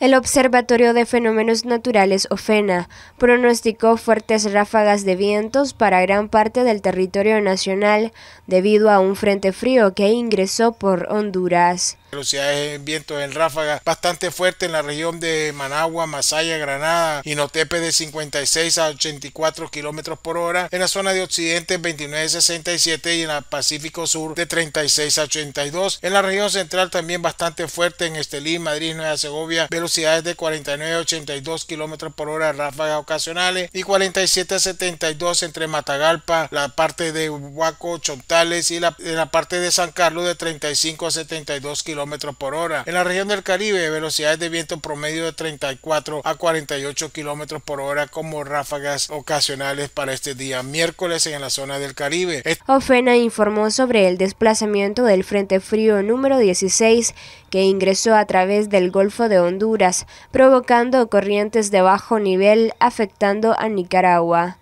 El Observatorio de Fenómenos Naturales OFENA pronosticó fuertes ráfagas de vientos para gran parte del territorio nacional debido a un frente frío que ingresó por Honduras. Velocidades en vientos en ráfaga bastante fuerte en la región de Managua, Masaya, Granada y de 56 a 84 kilómetros por hora. En la zona de Occidente 29 a 67 y en el Pacífico Sur de 36 a 82. En la región central también bastante fuerte en Estelí, Madrid, Nueva Segovia. Velocidades de 49 a 82 kilómetros por hora ráfagas ocasionales y 47 a 72 entre Matagalpa, la parte de Huaco, Chontales y la, la parte de San Carlos de 35 a 72 kilómetros por En la región del Caribe, velocidades de viento promedio de 34 a 48 kilómetros por hora como ráfagas ocasionales para este día miércoles en la zona del Caribe. Ofena informó sobre el desplazamiento del Frente Frío número 16 que ingresó a través del Golfo de Honduras, provocando corrientes de bajo nivel afectando a Nicaragua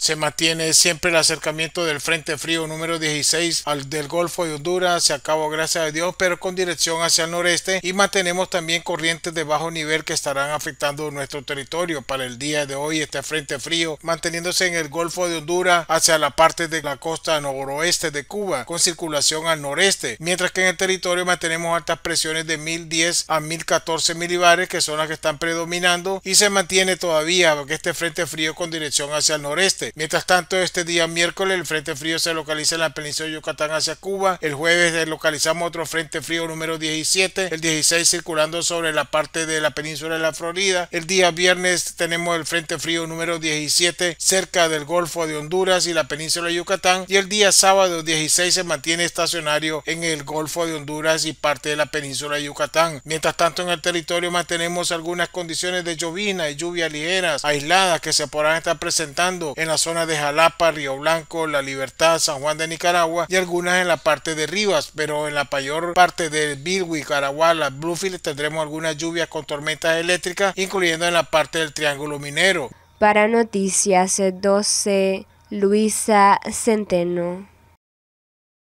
se mantiene siempre el acercamiento del Frente Frío número 16 al del Golfo de Honduras, se acabó gracias a Dios, pero con dirección hacia el noreste y mantenemos también corrientes de bajo nivel que estarán afectando nuestro territorio para el día de hoy este Frente Frío, manteniéndose en el Golfo de Honduras hacia la parte de la costa noroeste de Cuba, con circulación al noreste, mientras que en el territorio mantenemos altas presiones de 1010 a 1014 milibares, que son las que están predominando, y se mantiene todavía este Frente Frío con dirección hacia el noreste. Mientras tanto, este día miércoles el frente frío se localiza en la península de Yucatán hacia Cuba. El jueves localizamos otro frente frío número 17, el 16 circulando sobre la parte de la península de la Florida. El día viernes tenemos el frente frío número 17 cerca del Golfo de Honduras y la península de Yucatán. Y el día sábado 16 se mantiene estacionario en el Golfo de Honduras y parte de la península de Yucatán. Mientras tanto, en el territorio mantenemos algunas condiciones de llovina y lluvia ligeras aisladas que se podrán estar presentando en la zonas de Jalapa, Río Blanco, La Libertad, San Juan de Nicaragua y algunas en la parte de Rivas, pero en la mayor parte de Bilwi, Caraguala, Bluefield tendremos algunas lluvias con tormentas eléctricas, incluyendo en la parte del Triángulo Minero. Para Noticias 12, Luisa Centeno.